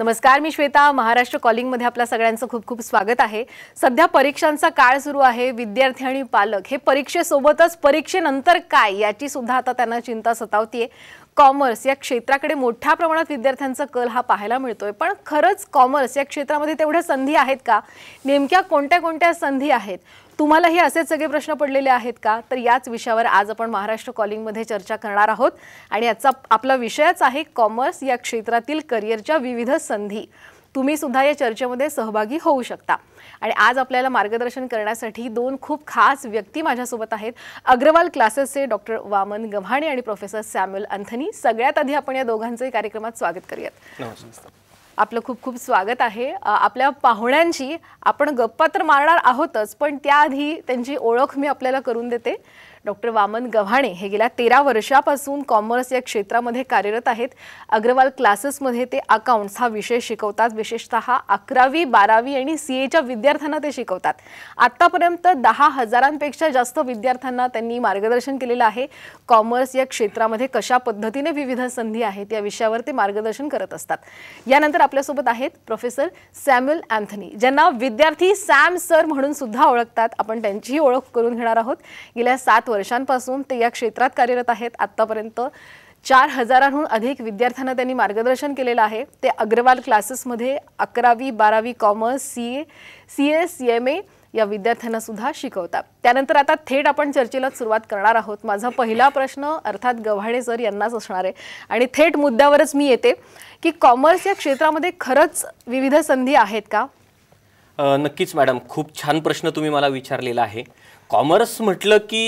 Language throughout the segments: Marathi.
नमस्कार मी श्वेता महाराष्ट्र कॉलिंग कॉलिंगमध्ये आपल्या सगळ्यांचं खूप खूप स्वागत आहे सध्या परीक्षांचा काळ सुरू आहे विद्यार्थी आणि पालक हे परीक्षेसोबतच परीक्षेनंतर काय याची सुद्धा आता त्यांना चिंता सतावतीये कॉमर्स या क्षेत्राकडे मोठ्या प्रमाणात विद्यार्थ्यांचा कल हा पाहायला मिळतोय पण खरंच कॉमर्स या क्षेत्रामध्ये तेवढ्या संधी आहेत का नेमक्या कोणत्या कोणत्या संधी आहेत तुम्हाला तुम्हालाही असेच सगळे प्रश्न पडलेले आहेत का तर याच विषयावर आज आपण महाराष्ट्र कॉलिंगमध्ये चर्चा करणार आहोत आणि याचा आपला विषयच आहे कॉमर्स या क्षेत्रातील करिअरच्या विविध संधी तुम्ही सुद्धा या चर्चेमध्ये सहभागी होऊ शकता आणि आज आपल्याला मार्गदर्शन करण्यासाठी दोन खूप खास व्यक्ती माझ्यासोबत आहेत अग्रवाल क्लासेसचे डॉक्टर वामन गव्हाणे आणि प्रोफेसर सॅम्युअल अंथनी सगळ्यात आधी आपण या दोघांचे कार्यक्रमात स्वागत करूयात आपलं खूप खूप स्वागत आहे आपल्या पाहुण्यांची आपण गप्पा तर मारणार आहोतच पण त्याआधी त्यांची ओळख मी आपल्याला करून देते डॉक्टर वामन गव्हाणे हे गेल्या तेरा वर्षापासून कॉमर्स या क्षेत्रामध्ये कार्यरत आहेत अग्रवाल क्लासेसमध्ये ते अकाउंट्स हा विषय शिकवतात विशेषतः अकरावी बारावी आणि सी एच्या विद्यार्थ्यांना ते शिकवतात आत्तापर्यंत दहा हजारांपेक्षा जास्त विद्यार्थ्यांना त्यांनी मार्गदर्शन केलेलं आहे कॉमर्स या क्षेत्रामध्ये कशा पद्धतीने विविध संधी आहेत या विषयावर ते मार्गदर्शन करत असतात यानंतर आपल्यासोबत आहेत प्रोफेसर सॅम्युअल अँथनी ज्यांना विद्यार्थी सॅम सर म्हणून सुद्धा ओळखतात आपण त्यांचीही ओळख करून घेणार आहोत गेल्या सात वर्षांपासून ते या क्षेत्रात कार्यरत आहेत आत्तापर्यंत चार हजारांहून अधिक विद्यार्थ्यांना त्यांनी मार्गदर्शन केलेलं आहे ते अग्रवाल क्लासेसमध्ये अकरावी बारावी commerce C A C S C M A या विद्यार्थ्यांना सुद्धा शिकवतात त्यानंतर आता थेट आपण चर्चेला सुरुवात करणार आहोत माझा पहिला प्रश्न अर्थात गव्हाडे सर यांनाच असणार आहे आणि थेट मुद्द्यावरच मी येते की कॉमर्स या क्षेत्रामध्ये खरंच विविध संधी आहेत का नक्कीच मॅडम खूप छान प्रश्न तुम्ही मला विचारलेला आहे कॉमर्स म्हटलं की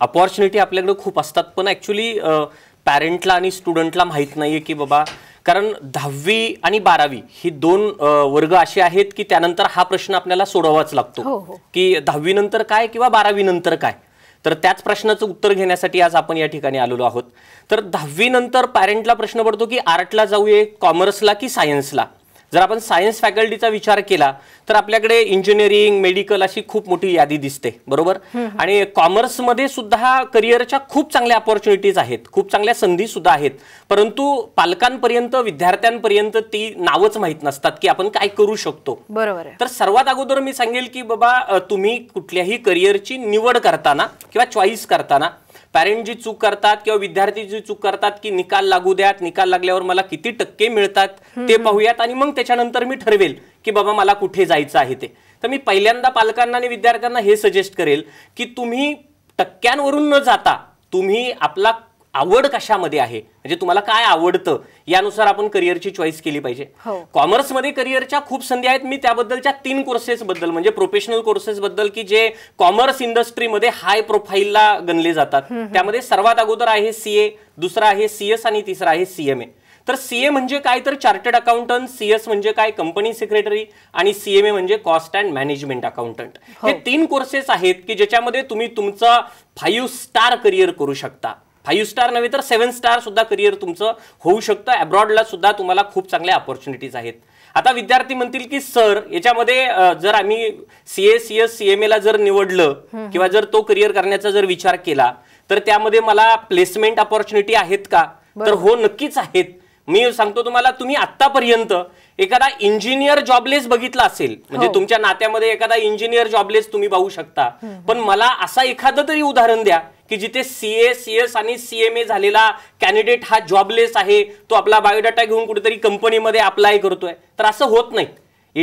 अपॉर्च्युनिटी आपल्याकडे खूप असतात पण ॲक्च्युली पॅरेंटला आणि स्टुडंटला माहीत नाही आहे की बाबा कारण दहावी आणि बारावी ही दोन वर्ग असे आहेत की त्यानंतर हा प्रश्न आपल्याला सोडवावाच लागतो हो हो। की दहावीनंतर नंतर काय किंवा बारावीनंतर नंतर काय तर त्याच प्रश्नाचं उत्तर घेण्यासाठी आज आपण या ठिकाणी आलेलो आहोत तर दहावीनंतर नंतर पॅरेंटला प्रश्न पडतो की आर्टला जाऊये कॉमर्सला की सायन्सला जर आपण सायन्स फॅकल्टीचा विचार केला तर आपल्याकडे इंजिनिअरिंग मेडिकल अशी खूप मोठी यादी दिसते बरोबर आणि कॉमर्समध्ये सुद्धा करिअरच्या खूप चांगल्या अपॉर्च्युनिटीज आहेत खूप चांगल्या संधी सुद्धा आहेत परंतु पालकांपर्यंत विद्यार्थ्यांपर्यंत ती नावच माहीत नसतात की आपण काय करू शकतो बरोबर तर सर्वात अगोदर मी सांगेल की बाबा तुम्ही कुठल्याही करिअरची निवड करताना किंवा चॉईस करताना पॅरेंट जी चूक करतात किंवा विद्यार्थी जी चूक करतात की निकाल लागू द्यात निकाल लागल्यावर मला किती टक्के मिळतात ते पाहूयात आणि मग त्याच्यानंतर मी ठरवेल की बाबा मला कुठे जायचं आहे ते तर मी पहिल्यांदा पालकांना आणि विद्यार्थ्यांना हे सजेस्ट करेल की तुम्ही टक्क्यांवरून न जाता तुम्ही आपला आवड कशामध्ये आहे म्हणजे तुम्हाला काय आवडतं यानुसार आपण करिअरची चॉईस केली पाहिजे कॉमर्समध्ये हो. करिअरच्या खूप संधी आहेत मी त्याबद्दलच्या तीन कोर्सेस बद्दल म्हणजे प्रोफेशनल कोर्सेस बद्दल की जे कॉमर्स इंडस्ट्रीमध्ये हाय प्रोफाईलला गणले जातात त्यामध्ये सर्वात अगोदर आहे सीए दुसरा आहे सीएस आणि तिसरा आहे सीएमए तर सीए म्हणजे काय तर चार्टर्ड अकाउंटंट सीएस म्हणजे काय कंपनी सेक्रेटरी आणि सीएमए म्हणजे कॉस्ट अँड मॅनेजमेंट अकाउंटंट हे तीन कोर्सेस आहेत की ज्याच्यामध्ये तुम्ही तुमचा फाईव्ह स्टार करिअर करू शकता फाईव्ह स्टार नव्हे तर सेव्हन स्टार सुद्धा करिअर तुमचं होऊ शकतं अब्रॉडला सुद्धा तुम्हाला खूप चांगल्या अपॉर्च्युनिटीज आहेत आता विद्यार्थी म्हणतील की सर याच्यामध्ये जर आम्ही S C S C M एला जर निवडलं किंवा जर तो करिअर करण्याचा जर विचार केला तर त्यामध्ये मला प्लेसमेंट अपॉर्च्युनिटी आहेत का तर हो नक्कीच आहेत मी सांगतो तुम्हाला तुम्ही आतापर्यंत एखादा इंजिनियर जॉबलेस बघितला असेल म्हणजे हो. तुमच्या नात्यामध्ये एखादा इंजिनियर जॉबलेस तुम्ही पाहू शकता पण मला असा एखादं तरी उदाहरण द्या की जिथे सी ए सी एस आणि सी एम ए झालेला कॅन्डिडेट हा जॉबलेस आहे तो आपला बायोडाटा घेऊन कुठेतरी कंपनीमध्ये अप्लाय करतोय तर असं होत नाही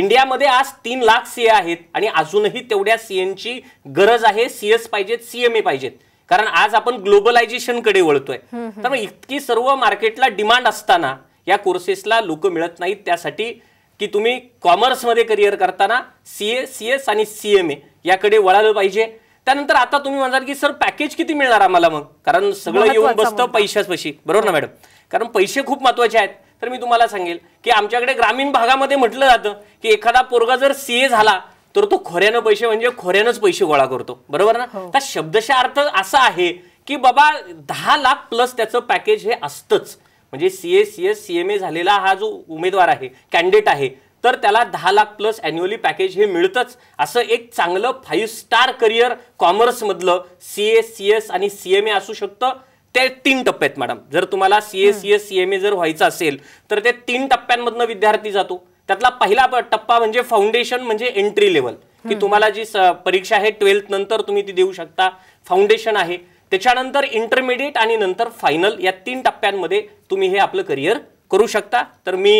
इंडियामध्ये आज तीन लाख सीए आहेत आणि अजूनही तेवढ्या सीएनची गरज आहे सीएस पाहिजेत सीएमए पाहिजेत कारण आज आपण ग्लोबलायझेशनकडे वळतोय तर मग इतकी सर्व मार्केटला डिमांड असताना या कोर्सेसला लोक मिळत नाहीत त्यासाठी की तुम्ही कॉमर्समध्ये करिअर करताना सी एस आणि सीएमए याकडे वळालं पाहिजे त्यानंतर आता तुम्ही म्हणाल की सर पॅकेज किती मिळणार आम्हाला मग कारण सगळं येऊन बसतं पैशाच बरोबर ना मॅडम कारण पैसे खूप महत्वाचे आहेत तर मी तुम्हाला सांगेल की आमच्याकडे ग्रामीण भागामध्ये म्हटलं जातं की एखादा पोरगा जर सीए झाला तर तो खोऱ्यानं पैसे म्हणजे खोऱ्यानंच पैसे गोळा करतो बरोबर ना हो. तर शब्दशा अर्थ असा आहे की बाबा दहा लाख प्लस त्याचं पॅकेज हे असतंच म्हणजे सीए सीएस सीएमए झालेला हा जो उमेदवार आहे कॅन्डिडेट आहे तर त्याला दहा लाख प्लस ॲन्युअली पॅकेज हे मिळतंच असं एक चांगलं फाईव्ह स्टार करिअर कॉमर्समधलं सी ए सी एस आणि सी एम ए असू शकतं ते तीन टप्प्यात मॅडम जर तुम्हाला C A C S C M A जर व्हायचं असेल तर ते तीन टप्प्यांमधनं विद्यार्थी जातो त्यातला पहिला टप्पा म्हणजे फाउंडेशन म्हणजे एंट्री लेवल की तुम्हाला जी परीक्षा आहे ट्वेल्थ नंतर तुम्ही ती देऊ शकता फाउंडेशन आहे त्याच्यानंतर इंटरमिडिएट आणि नंतर फायनल या तीन टप्प्यांमध्ये तुम्ही हे आपलं करिअर करू शकता तर मी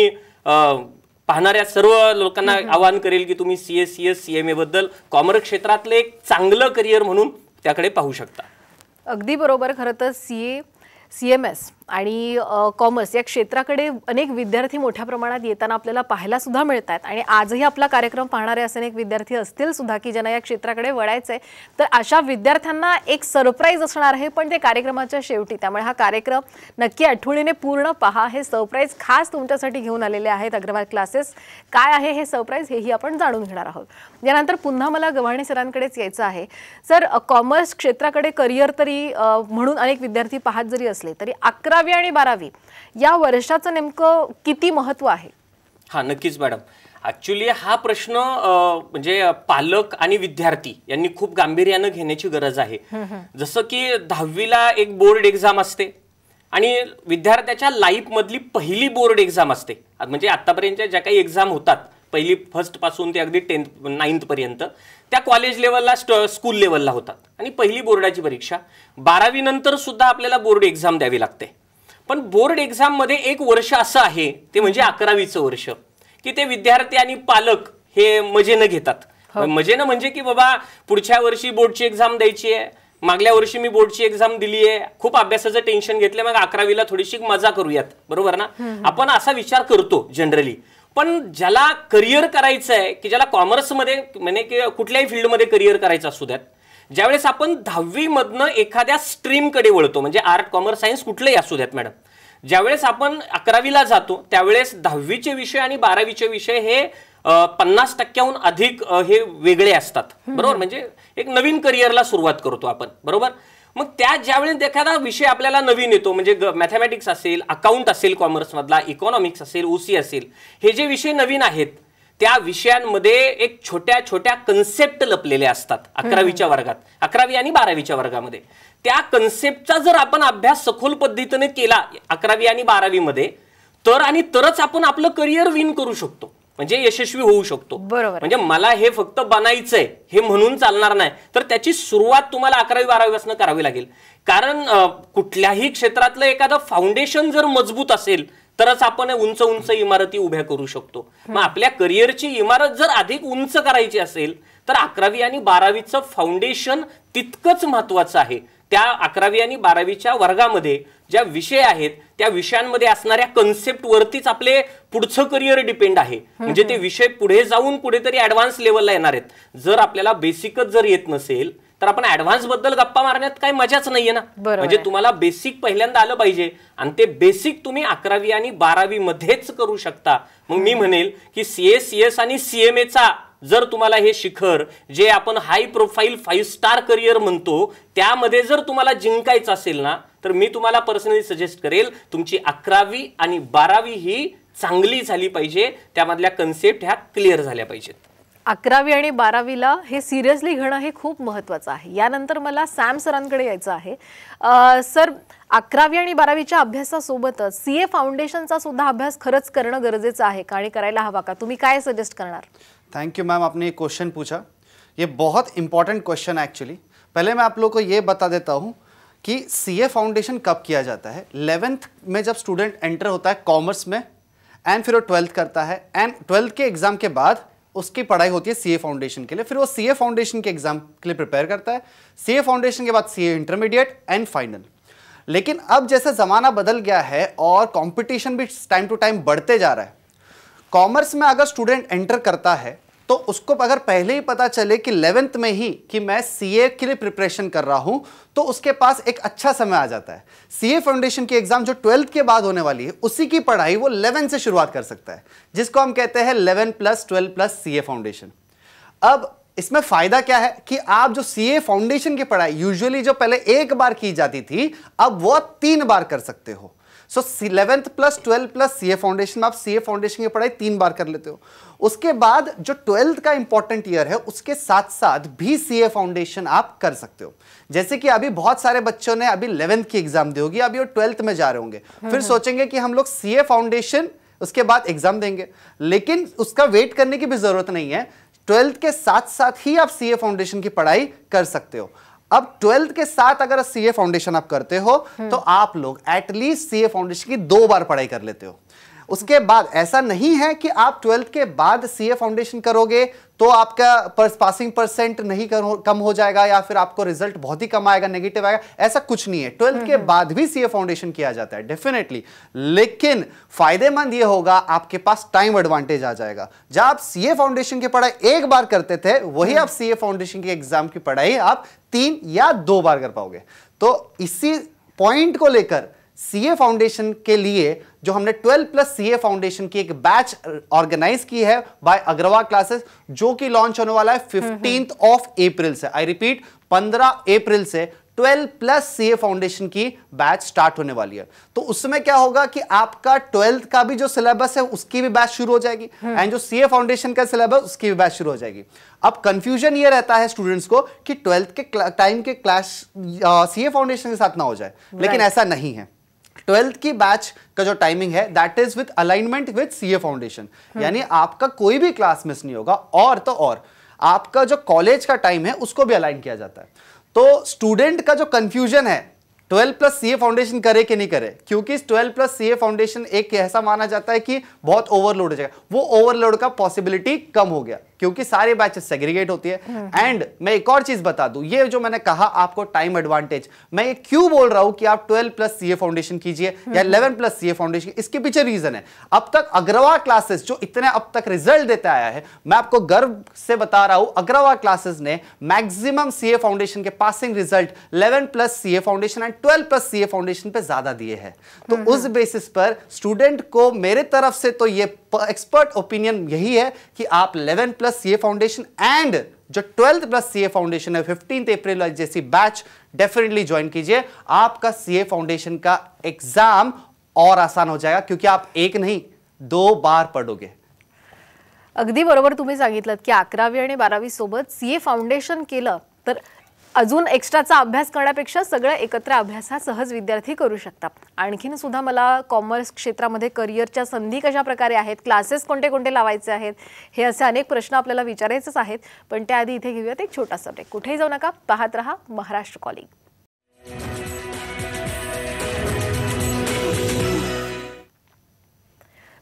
पाहणाऱ्या सर्व लोकांना आवाहन करेल की तुम्ही C S C S C M एबद्दल कॉमर्स क्षेत्रातलं एक चांगलं करिअर म्हणून त्याकडे पाहू शकता अगदी बरोबर खरं तर C A C M S आणि कॉमर्स या क्षेत्राकडे अनेक विद्यार्थी मोठ्या प्रमाणात येताना आपल्याला पाहायला सुद्धा मिळत आहेत आणि आजही आपला कार्यक्रम पाहणारे असे अनेक विद्यार्थी असतील सुद्धा की ज्यांना या क्षेत्राकडे वळायचं आहे तर अशा विद्यार्थ्यांना एक सरप्राईज असणार आहे पण ते कार्यक्रमाच्या शेवटी त्यामुळे हा कार्यक्रम नक्की आठवणीने पूर्ण पहा हे सरप्राईज खास तुमच्यासाठी घेऊन आलेले आहेत अग्रवाल क्लासेस काय आहे हे सरप्राईज हेही आपण जाणून घेणार आहोत यानंतर पुन्हा मला गव्हाणे सरांकडेच यायचं आहे सर कॉमर्स क्षेत्राकडे करिअर तरी म्हणून अनेक विद्यार्थी पाहत जरी असले तरी अकरा अकरावी आणि बारावी या वर्षाचं नेमकं किती महत्व आहे हा नक्कीच मॅडम ॲक्च्युली हा प्रश्न म्हणजे पालक आणि विद्यार्थी यांनी खूप गांभीर्यानं घेण्याची गरज आहे जसं की दहावीला एक बोर्ड एक्झाम असते आणि विद्यार्थ्याच्या मधली पहिली बोर्ड एक्झाम असते म्हणजे आतापर्यंत ज्या काही एक्झाम होतात पहिली फर्स्ट पासून ते अगदी टेन्थ नाईन्थ पर्यंत त्या कॉलेज लेवलला स्कूल लेवलला होतात आणि पहिली बोर्डाची परीक्षा बारावी नंतर सुद्धा आपल्याला बोर्ड एक्झाम द्यावी लागते पण बोर्ड एक्झाममध्ये एक वर्ष असं आहे ते म्हणजे अकरावीचं वर्ष की ते विद्यार्थी आणि पालक हे मजेनं घेतात हो. मजेनं म्हणजे की बाबा पुढच्या वर्षी बोर्डची एक्झाम द्यायची आहे मागल्या वर्षी मी बोर्डची एक्झाम दिली आहे खूप अभ्यासाचं टेन्शन घेतलं मग अकरावीला थोडीशी मजा करूयात बरोबर ना आपण असा विचार करतो जनरली पण ज्याला करिअर करायचं आहे की ज्याला कॉमर्समध्ये म्हणजे की कुठल्याही फील्डमध्ये करिअर करायचं असू द्यात ज्यावेळेस आपण दहावीमधनं एखाद्या स्ट्रीमकडे वळतो म्हणजे आर्ट कॉमर्स सायन्स कुठलंही असू द्यात मॅडम ज्यावेळेस आपण अकरावीला जातो त्यावेळेस दहावीचे विषय आणि बारावीचे विषय हे पन्नास टक्क्याहून अधिक हे वेगळे असतात बरोबर म्हणजे एक नवीन करिअरला सुरुवात करतो आपण बरोबर मग त्या ज्यावेळेस एखादा विषय आपल्याला नवीन येतो म्हणजे मॅथमॅटिक्स असेल अकाउंट असेल कॉमर्समधला इकॉनॉमिक्स असेल ओसी असेल हे जे विषय नवीन आहेत त्या विषयांमध्ये एक छोट्या छोट्या कन्सेप्ट लपलेल्या असतात अकरावीच्या वर्गात अकरावी आणि बारावीच्या वर्गामध्ये त्या कन्सेप्टचा जर आपण अभ्यास सखोल पद्धतीने केला अकरावी आणि बारावीमध्ये तर आणि तरच आपण आपलं करिअर विन करू शकतो म्हणजे यशस्वी होऊ शकतो बरोबर म्हणजे मला हे फक्त बनायचंय हे म्हणून चालणार नाही तर त्याची सुरुवात तुम्हाला अकरावी बारावीपासून करावी लागेल कारण कुठल्याही क्षेत्रातलं एखादं फाउंडेशन जर मजबूत असेल तरच आपण उंच उंच इमारती उभ्या करू शकतो मग आपल्या करिअरची इमारत जर अधिक उंच करायची असेल तर अकरावी आणि बारावीचं फाउंडेशन तितकंच महत्वाचं आहे त्या अकरावी आणि बारावीच्या वर्गामध्ये ज्या विषय आहेत त्या विषयांमध्ये असणाऱ्या वरतीच आपले पुढचं करिअर डिपेंड आहे म्हणजे ते विषय पुढे जाऊन कुठेतरी ऍडव्हान्स लेवलला येणार आहेत जर आपल्याला बेसिकच जर येत नसेल तर आपण ऍडव्हान्स बद्दल गप्पा मारण्यात काही मजाच नाहीये ना म्हणजे तुम्हाला बेसिक पहिल्यांदा आलं पाहिजे आणि ते बेसिक तुम्ही अकरावी आणि बारावी मध्येच करू शकता मग मी म्हणेल की सीए एस e आणि सीएमएचा जर तुम्हाला हे शिखर जे आपण high profile five star career म्हणतो त्यामध्ये जर तुम्हाला जिंकायचं असेल ना तर मी तुम्हाला पर्सनली सजेस्ट करेल तुमची अकरावी आणि बारावी ही चांगली झाली पाहिजे त्यामधल्या कन्सेप्ट ह्या क्लिअर झाल्या पाहिजेत अकरावी आणि बारावीला हे सिरियसली घेणं हे खूप महत्त्वाचं आहे यानंतर मला सॅम सरांकडे यायचं आहे सर अकरावी आणि बारावीच्या अभ्यासासोबतच सी ए फाउंडेशनचा सुद्धा अभ्यास खरंच करणं गरजेचं आहे का आणि करायला हवा का तुम्ही काय सजेस्ट करणार थैंक यू मैम आपने ये क्वेश्चन पूछा ये बहुत इंपॉर्टेंट क्वेश्चन है एक्चुअली पहले मैं आप लोग को ये बता देता हूँ कि सी ए फाउंडेशन कब किया जाता है इलेवेंथ में जब स्टूडेंट एंटर होता है कॉमर्स में एंड फिर वो ट्वेल्थ करता है एंड ट्वेल्थ के एग्ज़ाम के बाद उसकी पढ़ाई होती है ए फाउंडेशन के लिए फिर वो ए फाउंडेशन के एग्जाम के लिए प्रिपेयर करता है ए फाउंडेशन के बाद ए इंटरमीडिएट एंड फाइनल लेकिन अब जैसा ज़माना बदल गया है और कंपटीशन भी टाइम टू टाइम बढ़ते जा रहा है कॉमर्स में अगर स्टूडेंट एंटर करता है तो उसको अगर पहले ही पता चले कि इलेवेंथ में ही कि मैं सीए के लिए प्रिपरेशन कर रहा हूं तो उसके पास एक अच्छा समय आ जाता है सीए फाउंडेशन की एग्जाम जो ट्वेल्थ के बाद होने वाली है उसी की पढ़ाई वो इलेवन से शुरुआत कर सकता है जिसको हम कहते हैं eleven plus twelve plus C foundation अब इसमें फायदा क्या है कि आप जो सी फाउंडेशन की पढ़ाई यूजुअली जो पहले एक बार की जाती थी अब वो तीन बार कर सकते हो so eleventh plus twelfth plus CA foundation में आप ए फाउंडेशन की पढ़ाई तीन बार कर लेते हो उसके बाद जो ट्वेल्थ का इंपॉर्टेंट ईयर है उसके साथ साथ भी सी ए फाउंडेशन आप कर सकते हो जैसे कि अभी बहुत सारे बच्चों ने अभी इलेवेंथ की एग्जाम दी होगी अभी वो ट्वेल्थ में जा रहे होंगे हाँ, फिर हाँ। सोचेंगे कि हम लोग सीए फाउंडेशन उसके बाद एग्जाम देंगे लेकिन उसका वेट करने की भी जरूरत नहीं है ट्वेल्थ के साथ साथ ही आप सीए फाउंडेशन की पढ़ाई कर सकते हो अब ट्वेल्थ के साथ अगर सीए फाउंडेशन आप करते हो हम्म। तो आप लोग एटलीस्ट सीए फाउंडेशन की दो बार पढ़ाई कर लेते हो उसके बाद ऐसा नहीं है कि आप ट्वेल्थ के बाद सीए फाउंडेशन करोगे तो आपका पासिंग परसेंट नहीं कर कम हो जाएगा या फिर आपको रिजल्ट बहुत ही कम आएगा नेगेटिव आएगा ऐसा कुछ नहीं है ट्वेल्थ के बाद भी सीए फाउंडेशन किया जाता है डेफिनेटली लेकिन फायदेमंद ये होगा आपके पास टाइम एडवांटेज आ जाएगा जब आप सीए फाउंडेशन की पढ़ाई एक बार करते थे वही हम्म। आप सीए फाउंडेशन की एग्जाम की पढ़ाई आप तीन या दो बार कर पाओगे तो इसी पॉइंट को लेकर सीए फाउंडेशन के लिए जो हमने 12 प्लस सीए फाउंडेशन की एक बैच ऑर्गेनाइज की है बाय अग्रवाल क्लासेस जो कि लॉन्च होने वाला है फिफ्टीन ऑफ अप्रैल से आई रिपीट 15 अप्रैल से 12 प्लस सीए फाउंडेशन की बैच स्टार्ट होने वाली है तो उसमें क्या होगा कि आपका ट्वेल्थ का भी जो सिलेबस है उसकी भी बैच शुरू हो जाएगी एंड हम्म। जो सीए फाउंडेशन का सिलेबस उसकी भी बैच शुरू हो जाएगी अब कंफ्यूजन ये रहता है स्टूडेंट्स को कि ट्वेल्थ के टाइम के क्लास सीए फाउंडेशन के साथ ना हो जाए लेकिन ऐसा नहीं है ट्वेल्थ की बैच का जो टाइमिंग है that is with alignment with C A foundation यानी आपका कोई भी क्लास मिस नहीं होगा और तो और आपका जो कॉलेज का टाइम है उसको भी अलाइन किया जाता है तो स्टूडेंट का जो कंफ्यूजन है 12 प्लस सी ए फाउंडेशन करे कि नहीं करे क्योंकि 12 प्लस सी फाउंडेशन एक ऐसा माना जाता है कि बहुत ओवरलोड हो जाएगा वो ओवरलोड का पॉसिबिलिटी कम हो गया क्योंकि सारे बैचेस सेग्रीगेट होती है एंड हम्म, हम्म। मैं एक और चीज बता दू ये जो मैंने कहा आपको टाइम एडवांटेज मैं ये क्यों बोल रहा हूं कि आप 12 प्लस सीए फाउंडेशन कीजिए हम्म, या 11 प्लस सीए फाउंडेशन इसके पीछे रीजन है अब तक अग्रवा क्लासेस जो इतने अब तक रिजल्ट देता आया है मैं आपको गर्व से बता रहा हूं अग्रवा क्लासेस ने मैक्सिमम सीए फाउंडेशन के passing result 11 plus CA foundation and 12 plus CA foundation पे ज्यादा दिए हैं तो उस बेसिस पर स्टूडेंट को मेरे तरफ से तो ये एक्सपर्ट ओपिनियन यही है कि आप 11 प्लस सी फाउंडेशन एंड जो ट्वेल्थ प्लस सीए फाउंडेशन है फिफ्टीन अप्रैल जैसी बैच डेफिनेटली ज्वाइन कीजिए आपका सीए फाउंडेशन का एग्जाम और आसान हो जाएगा क्योंकि आप एक नहीं दो बार पढ़ोगे अगदी बरोबर तुम्ही सांगितलं की अकरावी आणि बारावी सोबत सी ए फाउंडेशन केलं तर अजून एक्स्ट्राचा अभ्यास करण्यापेक्षा सगळं एकत्र अभ्यास हा सहज विद्यार्थी करू शकतात आणखीन सुद्धा मला कॉमर्स क्षेत्रामध्ये करिअरच्या संधी कशा प्रकारे आहेत क्लासेस कोणते कोणते लावायचे आहेत हे असे अनेक प्रश्न आपल्याला विचारायचेच आहेत पण त्याआधी इथे घेऊयात एक छोटासा ब्रेक कुठेही जाऊ नका पाहत रहा महाराष्ट्र कॉलिंग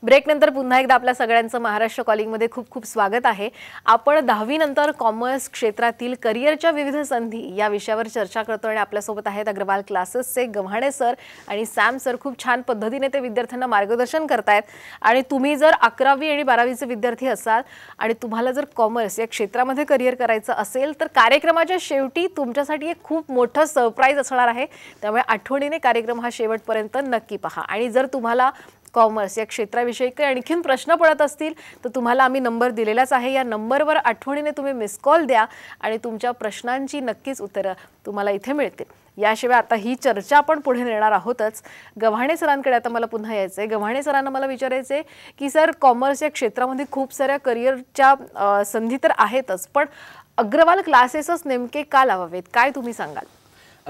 ब्रेकनंतर पुन्हा एकदा आपल्या सगळ्यांचं महाराष्ट्र कॉलिंगमध्ये खूप खूप स्वागत आहे आपण दहावीनंतर कॉमर्स क्षेत्रातील करिअरच्या विविध संधी या विषयावर चर्चा करतो आणि आपल्यासोबत आहेत अग्रवाल क्लासेसचे गव्हाणे सर आणि सॅम सर खूप छान पद्धतीने ते विद्यार्थ्यांना मार्गदर्शन करतायत आणि तुम्ही जर अकरावी आणि बारावीचे विद्यार्थी असाल आणि तुम्हाला जर कॉमर्स या क्षेत्रामध्ये करिअर करायचं असेल तर कार्यक्रमाच्या शेवटी तुमच्यासाठी एक खूप मोठं सरप्राईज असणार आहे त्यामुळे आठवणीने कार्यक्रम हा शेवटपर्यंत नक्की पहा आणि जर तुम्हाला कॉमर्स या क्षेत्राविषयी काही आणखीन प्रश्न पडत असतील तर तुम्हाला आम्ही नंबर दिलेलाच आहे या नंबरवर आठवणीने तुम्ही मिस कॉल द्या आणि तुमच्या प्रश्नांची नक्कीच उत्तरं तुम्हाला इथे मिळतील याशिवाय आता ही चर्चा आपण पुढे नेणार आहोतच गव्हाणे सरांकडे आता मला पुन्हा यायचं आहे गव्हाणे सरांना मला विचारायचं आहे की सर कॉमर्स या क्षेत्रामध्ये खूप साऱ्या करिअरच्या संधी तर आहेतच पण अग्रवाल क्लासेसच नेमके का लावावेत काय तुम्ही सांगाल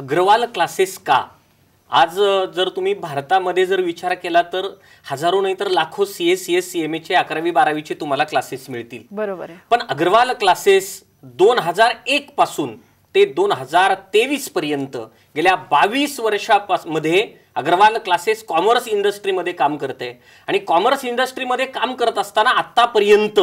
अग्रवाल क्लासेस का आज जर तुम्ही भारतामध्ये जर विचार केला तर हजारो नाही तर लाखो सी एम एचे अकरावी बारावीचे तुम्हाला क्लासेस मिळतील बरोबर पण अग्रवाल क्लासेस दोन हजार एक पासून ते दोन हजार तेवीस पर्यंत गेल्या बावीस वर्षापास मध्ये अग्रवाल क्लासेस कॉमर्स इंडस्ट्रीमध्ये काम करते आणि कॉमर्स इंडस्ट्रीमध्ये काम करत असताना आत्तापर्यंत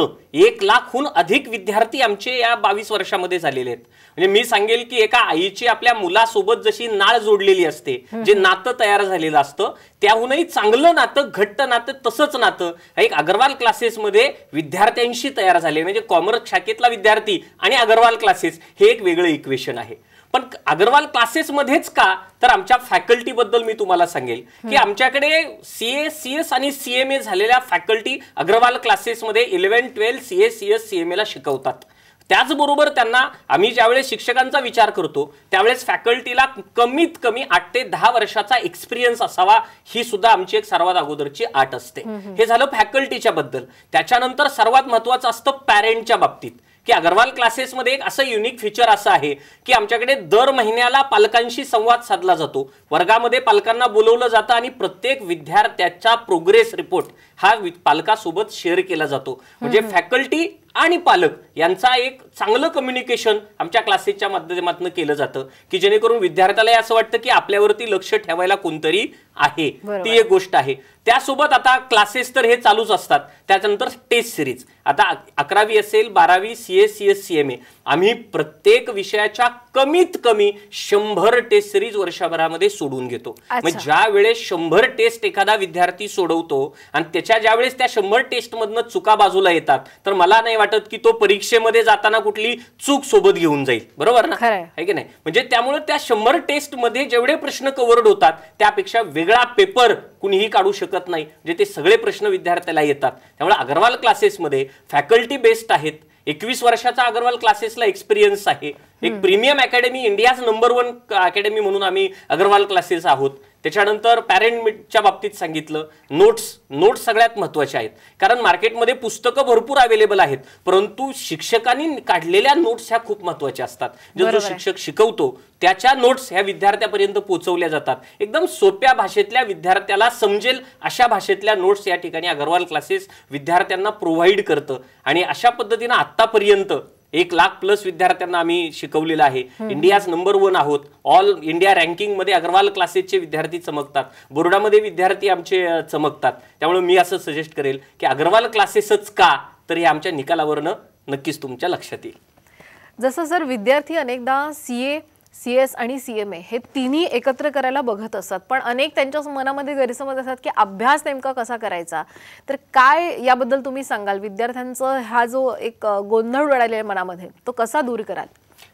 एक लाखहून अधिक विद्यार्थी आमचे या बावीस वर्षामध्ये झालेले आहेत म्हणजे मी सांगेल की एका आईची आपल्या मुलासोबत जशी नाळ जोडलेली असते जे नातं तयार झालेलं असतं त्याहूनही चांगलं नातं घट्ट नातं तसंच नातं एक अग्रवाल क्लासेसमध्ये विद्यार्थ्यांशी तयार झाले म्हणजे कॉमर्स शाखेतला विद्यार्थी आणि अग्रवाल क्लासेस हे एक वेगळं इक्वेशन आहे पण अग्रवाल क्लासेसमध्येच का तर आमच्या फॅकल्टीबद्दल मी तुम्हाला सांगेल की आमच्याकडे सी ए सी एस आणि सी एम ए झालेल्या फॅकल्टी अग्रवाल क्लासेसमध्ये eleven twelve C A C S C M एला शिकवतात त्याचबरोबर त्यांना आम्ही ज्यावेळेस शिक्षकांचा विचार करतो त्यावेळेस फॅकल्टीला कमीत कमी आठ ते दहा वर्षाचा एक्सपिरियन्स असावा ही सुद्धा आमची एक सर्वात अगोदरची आट असते हे झालं फॅकल्टीच्या बद्दल त्याच्यानंतर सर्वात महत्वाचं असतं पॅरेंटच्या बाबतीत की अगरवाल क्लासेसमध्ये एक असं युनिक फीचर असं आहे की आमच्याकडे दर महिन्याला पालकांशी संवाद साधला जातो वर्गामध्ये पालकांना बोलवलं जातं आणि प्रत्येक विद्यार्थ्याचा प्रोग्रेस रिपोर्ट हा पालकासोबत शेअर केला जातो म्हणजे फॅकल्टी आणि पालक यांचा एक चांगलं कम्युनिकेशन आमच्या क्लासेसच्या माध्यमातून केलं जातं की जेणेकरून विद्यार्थ्याला असं वाटतं की आपल्यावरती लक्ष ठेवायला कोणतरी आहे ती एक गोष्ट आहे त्यासोबत आता क्लासेस तर हे चालूच असतात त्याच्यानंतर टेस्ट सिरीज आता अकरावी असेल बारावी C S C S C M A आम्ही प्रत्येक विषयाच्या कमीत कमी शंभर टेस्ट सिरीज वर्षभरामध्ये सोडून घेतो म्हणजे ज्या वेळेस शंभर टेस्ट एखादा विद्यार्थी सोडवतो आणि त्याच्या अशा ज्यावेळेस त्या शंभर टेस्टमधनं चुका बाजूला येतात तर मला नाही वाटत की तो परीक्षेमध्ये जाताना कुठली चूक सोबत घेऊन जाईल बरोबर ना आहे की नाही म्हणजे त्यामुळे त्या शंभर टेस्टमध्ये जेवढे प्रश्न कव्हर्ड होतात त्यापेक्षा वेगळा पेपर कुणीही काढू शकत नाही म्हणजे ते सगळे प्रश्न विद्यार्थ्याला येतात त्यामुळे अग्रवाल क्लासेसमध्ये फॅकल्टी बेस्ड आहेत एकवीस वर्षाचा अग्रवाल क्लासेसला एक्सपिरियन्स आहे एक premium academy India's number one academy म्हणून आम्ही अग्रवाल क्लासेस आहोत त्याच्यानंतर पॅरेंट मीटच्या बाबतीत सांगितलं नोट्स नोट्स सगळ्यात महत्त्वाच्या आहेत कारण मार्केटमध्ये पुस्तकं भरपूर अवेलेबल आहेत परंतु शिक्षकांनी काढलेल्या नोट्स ह्या खूप महत्त्वाच्या असतात जो जो शिक्षक शिकवतो त्याच्या नोट्स ह्या विद्यार्थ्यापर्यंत पोहोचवल्या जातात एकदम सोप्या भाषेतल्या विद्यार्थ्याला समजेल अशा भाषेतल्या नोट्स या ठिकाणी अगरवाल क्लासेस विद्यार्थ्यांना प्रोव्हाइड करतं आणि अशा पद्धतीनं आत्तापर्यंत एक लाख प्लस विद्यार्थ्यांना आम्ही शिकवलेलं आहे इंडियाज नंबर वन आहोत ऑल इंडिया रँकिंग मध्ये अग्रवाल क्लासेसचे विद्यार्थी चमकतात बोर्डामध्ये विद्यार्थी आमचे चमकतात त्यामुळे मी असं सजेस्ट करेल की अग्रवाल क्लासेसच का तर हे आमच्या निकालावरनं नक्कीच तुमच्या लक्षात येईल जसं सर विद्यार्थी अनेकदा सी ए सी एस आणि सी एम ए हे तिन्ही एकत्र करायला बघत असतात पण अनेक त्यांच्या मनामध्ये गैरसमज असतात की अभ्यास नेमका कसा करायचा तर काय याबद्दल तुम्ही सांगाल विद्यार्थ्यांचं हा जो एक गोंधळ उडालेला मनामध्ये तो कसा दूर कराल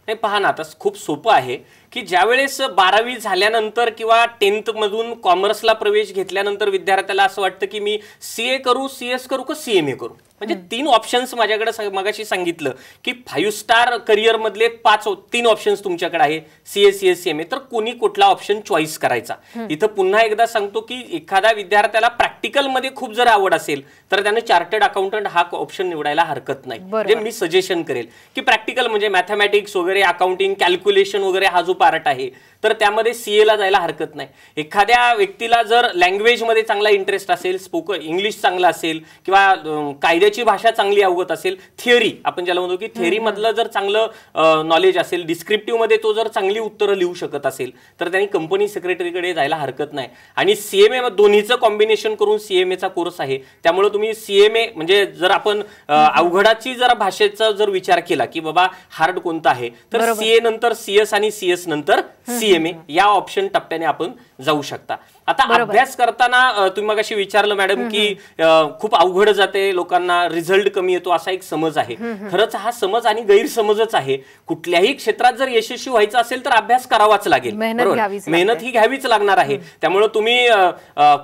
नाही पहा ना आता खूप सोपं आहे की ज्यावेळेस बारावी झाल्यानंतर किंवा टेन्थमधून कॉमर्सला प्रवेश घेतल्यानंतर विद्यार्थ्याला असं वाटतं की मी सी ए करू सी एस करू का सी एम ए करू म्हणजे तीन ऑप्शन्स माझ्याकडे मगाशी सांगितलं की फाईव्ह स्टार करिअरमधले पाच तीन ऑप्शन्स तुमच्याकडे आहे C S C S C M A तर कोणी कुठला ऑप्शन चॉईस करायचा इथं पुन्हा एकदा सांगतो की एखाद्या विद्यार्थ्याला प्रॅक्टिकलमध्ये खूप जर आवड असेल तर त्यानं चार्टर्ड अकाउंटंट हा ऑप्शन निवडायला हरकत नाही म्हणजे मी सजेशन करेल की प्रॅक्टिकल म्हणजे मॅथमॅटिक्स वगैरे अकाउंटिंग कॅल्क्युलेशन वगैरे हा जो पार्ट आहे तर त्यामध्ये सी एला जायला हरकत नाही एखाद्या व्यक्तीला जर लँग्वेजमध्ये चांगला इंटरेस्ट असेल स्पोकन इंग्लिश चांगला असेल किंवा कायद्याची भाषा चांगली अवगत असेल थिअरी आपण ज्याला म्हणतो की मधलं जर चांगलं नॉलेज असेल मध्ये तो जर चांगली उत्तरं लिहू शकत असेल तर त्यांनी कंपनी सेक्रेटरीकडे जायला हरकत नाही आणि सीएमए दोन्हीचं कॉम्बिनेशन करून सीएमएचा कोर्स आहे त्यामुळे तुम्ही सीएमए म्हणजे जर आपण अवघडाची जर भाषेचा जर विचार केला की बाबा हार्ड कोणता आहे आहे तर सीए नंतर सीएस आणि सीएस नंतर सीएमए या ऑप्शन टप्प्याने आपण जाऊ शकता आता अभ्यास करताना तुम्ही मग विचारलं मॅडम की खूप अवघड जाते लोकांना रिझल्ट कमी येतो असा एक समज आहे खरंच हा समज आणि गैरसमजच आहे कुठल्याही क्षेत्रात जर यशस्वी व्हायचं असेल तर अभ्यास करावाच लागेल मेहनत ही घ्यावीच लागणार आहे त्यामुळे तुम्ही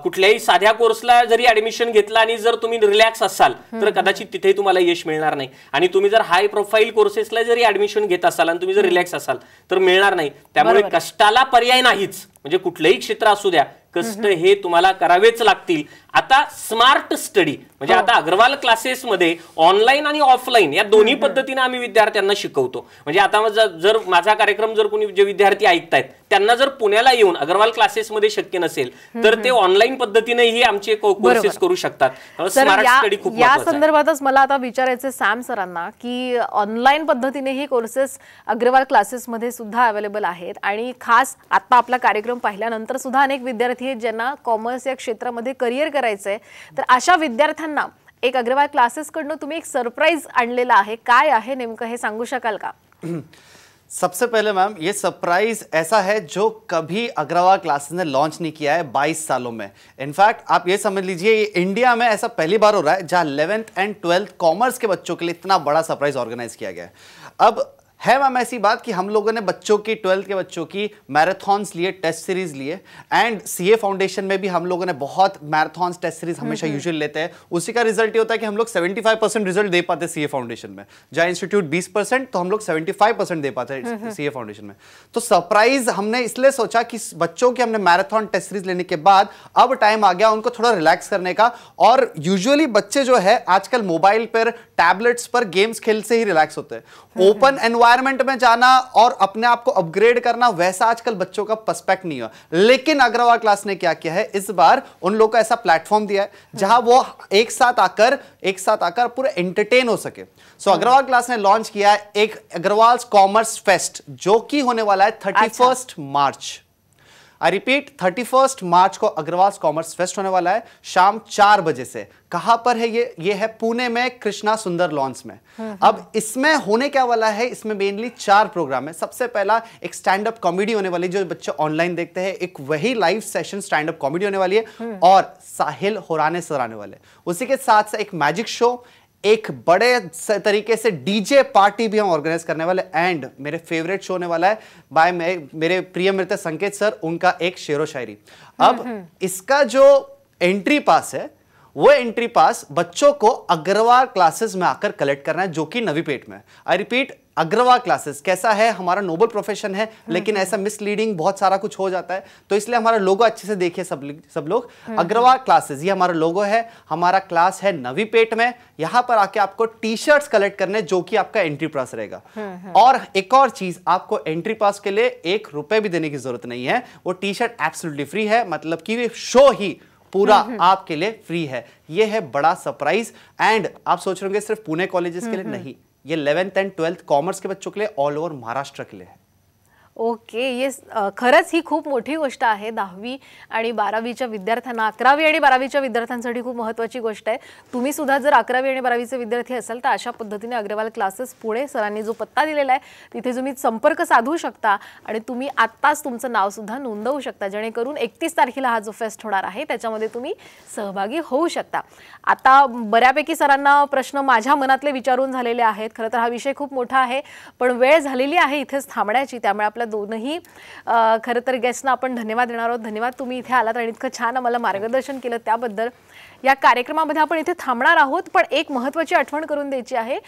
कुठल्याही साध्या कोर्सला जरी ऍडमिशन घेतला आणि जर तुम्ही रिलॅक्स असाल तर कदाचित तिथे तुम्हाला यश मिळणार नाही आणि तुम्ही जर हाय प्रोफाईल कोर्सेसला जरी ऍडमिशन घेत असाल आणि तुम्ही जर रिलॅक्स असाल तर मिळणार नाही त्यामुळे कष्टाला पर्याय नाहीच म्हणजे कुठलंही क्षेत्र असू द्या कष्ट हे तुम्हाला करावेच लागतील आता स्मार्ट स्टडी म्हणजे हो. आता अग्रवाल क्लासेसमध्ये ऑनलाईन आणि ऑफलाईन या दोन्ही पद्धतीने आम्ही विद्यार्थ्यांना शिकवतो म्हणजे आता जर माझा कार्यक्रम जर कोणी जे विद्यार्थी ऐकतायत त्यांना जर पुण्याला येऊन अग्रवाल क्लासेसमध्ये शक्य नसेल तर ते ऑनलाईन पद्धतीनेही आमचे कोर्सेस करू शकतात स्मार्ट स्टडी खूप या संदर्भातच मला आता विचारायचं सॅम सरांना की ऑनलाईन पद्धतीने हे कोर्सेस अग्रवाल क्लासेसमध्ये सुद्धा अवेलेबल आहेत आणि खास आता आपला कार्यक्रम पाहिल्यानंतर सुद्धा अनेक विद्यार्थी विद्यार्थी है ज्यांना कॉमर्स या क्षेत्र में करियर कराए तो अशा विद्यार्थ्या एक अग्रवाल क्लासेस क्लासेसकडनं तुम्हें एक सरप्राइज आए का काय आहे नेमकं शकाल का सबसे पहले मैम ये सरप्राइज ऐसा है जो कभी अग्रवाल क्लासेस ने लॉन्च नहीं किया है 22 सालों में इनफैक्ट आप ये समझ लीजिए ये इंडिया में ऐसा पहली बार हो रहा है जहां 11th एंड 12th कॉमर्स के बच्चों के लिए इतना बड़ा सरप्राइज ऑर्गेनाइज किया गया है अब है मैम ऐसी बात कि हम लोगों ने बच्चों की ट्वेल्थ के बच्चों की मैराथॉन्स लिए टेस्ट सीरीज लिए एंड सीए फाउंडेशन में भी हम लोगों ने बहुत मैराथॉन्स टेस्ट सीरीज हमेशा यूजुअल लेते हैं उसी का रिजल्ट ये होता है कि हम लोग 75 परसेंट रिजल्ट दे पाते सीए फाउंडेशन में जहाँ इंस्टीट्यूट 20 परसेंट तो हम लोग सेवेंटी दे पाते सी फाउंडेशन में तो सरप्राइज हमने इसलिए सोचा कि बच्चों की हमने मैराथन टेस्ट सीरीज लेने के बाद अब टाइम आ गया उनको थोड़ा रिलैक्स करने का और यूजअली बच्चे जो है आजकल मोबाइल पर टैबलेट्स पर गेम्स खेल से ही रिलैक्स होते हैं ओपन एंड एनवायरमेंट में जाना और अपने आप को अपग्रेड करना वैसा आजकल बच्चों का पर्सपेक्ट नहीं है लेकिन अग्रवाल क्लास ने क्या किया है इस बार उन लोगों को ऐसा प्लेटफॉर्म दिया है जहां वो एक साथ आकर एक साथ आकर पूरे एंटरटेन हो सके सो so, हाँ। अग्रवाल क्लास ने लॉन्च किया है एक अग्रवाल कॉमर्स फेस्ट जो कि होने वाला है थर्टी अच्छा। March I repeat first March को अग्रवाल कॉमर्स फेस्ट होने वाला है शाम चार बजे से कहां पर है ये ये है पुणे में कृष्णा सुंदर लॉन्स में हाँ, हाँ। अब इसमें होने क्या वाला है इसमें मेनली चार प्रोग्राम है सबसे पहला एक स्टैंड अप कॉमेडी होने वाली जो बच्चे ऑनलाइन देखते हैं एक वही live session stand up comedy होने वाली है हाँ। और साहिल होराने सराने वाले उसी के साथ साथ एक मैजिक शो एक बड़े तरीके से डीजे पार्टी भी हम ऑर्गेनाइज करने वाले एंड मेरे फेवरेट शो होने वाला है बाय मेरे प्रिय मृत संकेत सर उनका एक शेरो शायरी अब हम्म, हम्म। इसका जो एंट्री पास है वो एंट्री पास बच्चों को अग्रवाल क्लासेस में आकर कलेक्ट करना है जो कि नवी पेट में आई रिपीट अग्रवा क्लासेस कैसा है हमारा नोबल प्रोफेशन है हम्म, लेकिन हम्म। ऐसा मिसलीडिंग बहुत सारा कुछ हो जाता है तो इसलिए हमारा लोगो अच्छे से देखिए सब सब लोग हम्म, अग्रवा क्लासेस ये हमारा लोगो है हमारा क्लास है नवी पेट में यहाँ पर आके आपको टी शर्ट्स कलेक्ट करने जो कि आपका एंट्री पास रहेगा और एक और चीज आपको एंट्री पास के लिए एक रुपए भी देने की जरूरत नहीं है वो टी शर्ट एब्सोल्युटली फ्री है मतलब कि शो ही पूरा आपके लिए फ्री है ये है बड़ा सरप्राइज एंड आप सोच रहे होंगे सिर्फ पुणे कॉलेजेस के लिए नहीं ये इलेवेंथ एंड ट्वेल्थ कॉमर्स के बच्चों के लिए ऑल ओवर महाराष्ट्र के लिए है ओके येस खरंच ही खूप मोठी गोष्ट आहे दहावी आणि बारावीच्या विद्यार्थ्यांना अकरावी आणि बारावीच्या विद्यार्थ्यांसाठी खूप महत्त्वाची गोष्ट आहे तुम्ही सुद्धा जर अकरावी आणि बारावीचे विद्यार्थी असाल तर अशा पद्धतीने अग्रवाल क्लासेस पुणे सरांनी जो पत्ता दिलेला आहे तिथे तुम्ही संपर्क साधू शकता आणि तुम्ही आत्ताच तुमचं नावसुद्धा नोंदवू शकता जेणेकरून एकतीस तारखेला हा जो फेस्ट होणार आहे त्याच्यामध्ये तुम्ही सहभागी होऊ शकता आता बऱ्यापैकी सरांना प्रश्न माझ्या मनातले विचारून झालेले आहेत खरं तर हा विषय खूप मोठा आहे पण वेळ झालेली आहे इथेच थांबण्याची त्यामुळे आपल्या आपल्या दोनही खरं तर गेस्टना आपण धन्यवाद देणार आहोत धन्यवाद तुम्ही इथे आलात आणि इतकं छान आम्हाला मार्गदर्शन केलं त्याबद्दल या कार्यक्रमामध्ये आपण इथे थांबणार आहोत पण एक महत्त्वाची आठवण करून द्यायची आहे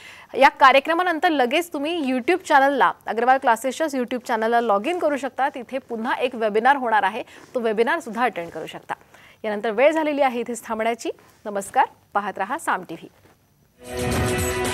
या कार्यक्रमानंतर लगेच तुम्ही यूट्यूब चॅनलला अग्रवाल क्लासेसच्याच यूट्यूब चॅनलला लॉग इन करू शकता तिथे पुन्हा एक वेबिनार होणार आहे तो वेबिनार सुद्धा अटेंड करू शकता यानंतर वेळ झालेली आहे इथेच थांबण्याची नमस्कार पाहत रहा साम टी व्ही